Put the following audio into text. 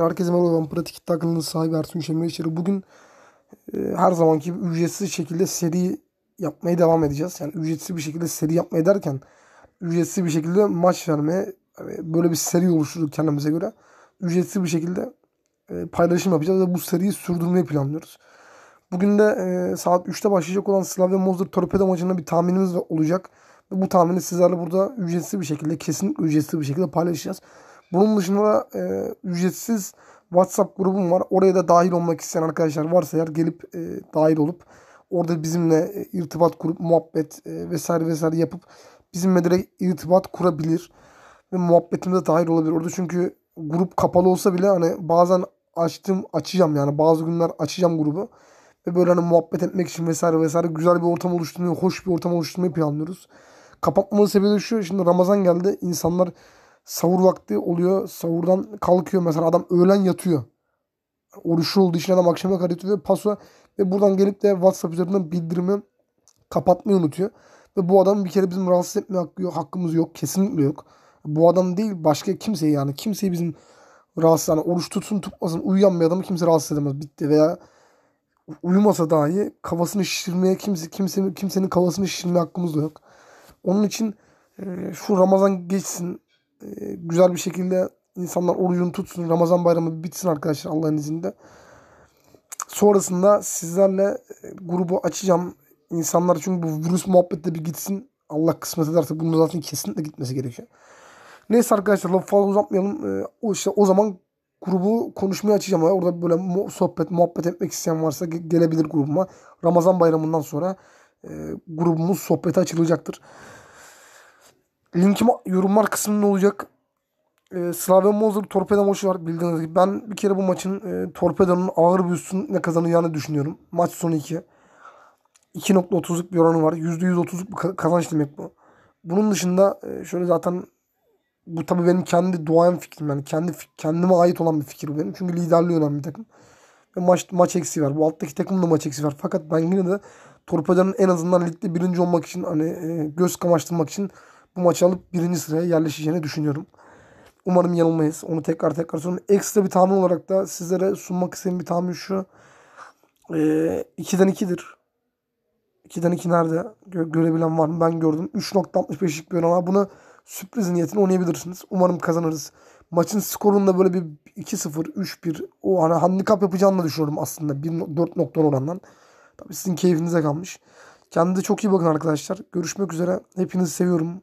Herkese merhaba ben Pratik Kitle Akıllı'nın sahibi Ersun Şemireşleri. Bugün e, her zamanki gibi ücretsiz şekilde seri yapmaya devam edeceğiz. Yani ücretsiz bir şekilde seri yapmaya derken ücretsiz bir şekilde maç vermeye yani böyle bir seri oluşturduk kendimize göre. Ücretsiz bir şekilde e, paylaşım yapacağız ve bu seriyi sürdürmeyi planlıyoruz. Bugün de e, saat 3'te başlayacak olan Slavia Mozart Torpedo maçına bir tahminimiz olacak. Ve bu tahmini sizlerle burada ücretsiz bir şekilde, kesinlikle ücretsiz bir şekilde paylaşacağız. Bunun dışında e, ücretsiz WhatsApp grubum var. Oraya da dahil olmak isteyen arkadaşlar varsa eğer gelip e, dahil olup orada bizimle e, irtibat kurup muhabbet e, vesaire vesaire yapıp bizimle direkt irtibat kurabilir ve muhabbetimize dahil olabilir. Orada çünkü grup kapalı olsa bile hani bazen açtım açacağım yani bazı günler açacağım grubu ve böyle hani muhabbet etmek için vesaire vesaire güzel bir ortam oluşturmayı, hoş bir ortam oluşturmayı planlıyoruz. Kapatmanın sebebi şu. Şimdi Ramazan geldi. insanlar. Savur vakti oluyor. Savurdan kalkıyor mesela adam öğlen yatıyor. Oruçlu olduğu için adam akşama kadar yatıyor ve paso ve buradan gelip de WhatsApp üzerinden bildirimi kapatmayı unutuyor. Ve bu adam bir kere bizim rahatsız etme hakkı yok, hakkımız yok. Kesinlikle yok. Bu adam değil başka kimseyi yani. Kimseyi bizim rahatsız yani oruç tutsun tutmasın uyuyan bir adamı kimse rahatsız edemez. Bitti veya uyumasa dahi kafasını şişirmeye kimse kimse kimsenin kafasını şişirme hakkımız da yok. Onun için şu Ramazan geçsin ee, güzel bir şekilde insanlar orucunu tutsun. Ramazan bayramı bitsin arkadaşlar Allah'ın izniyle. Sonrasında sizlerle e, grubu açacağım. İnsanlar çünkü bu virüs muhabbette bir gitsin. Allah kısmet ederse bunun zaten kesinlikle gitmesi gerekiyor. Neyse arkadaşlar lafı fazla uzatmayalım. Ee, o işte o zaman grubu konuşmaya açacağım. orada böyle sohbet, muhabbet etmek isteyen varsa gelebilir grubuma. Ramazan bayramından sonra e, grubumuz sohbete açılacaktır. Linkim yorumlar kısmında olacak. E, ee, Slavia Mozart torpeda maçı var bildiğiniz gibi. Ben bir kere bu maçın e, torpedonun ağır bir üstünlükle kazanacağını düşünüyorum. Maç sonu 2. 2.30'luk bir oranı var. %130'luk bir kazanç demek bu. Bunun dışında e, şöyle zaten bu tabii benim kendi duayen fikrim yani kendi kendime ait olan bir fikir bu benim. Çünkü liderliği olan bir takım. Ve maç maç eksiği var. Bu alttaki takım da maç eksiği var. Fakat ben yine de Torpedo'nun en azından ligde birinci olmak için hani e, göz kamaştırmak için bu maçı alıp birinci sıraya yerleşeceğini düşünüyorum. Umarım yanılmayız. Onu tekrar tekrar sorun. Ekstra bir tahmin olarak da sizlere sunmak istediğim bir tahmin şu. E, ee, 2'den 2'dir. 2'den 2 nerede? Gö- görebilen var mı? Ben gördüm. 3.65'lik bir oran ama bunu sürpriz niyetine oynayabilirsiniz. Umarım kazanırız. Maçın skorunda böyle bir 2-0, 3-1 o hani handikap yapacağını da düşünüyorum aslında. 1, 4 nokta orandan. Tabii sizin keyfinize kalmış. Kendinize çok iyi bakın arkadaşlar. Görüşmek üzere. Hepinizi seviyorum.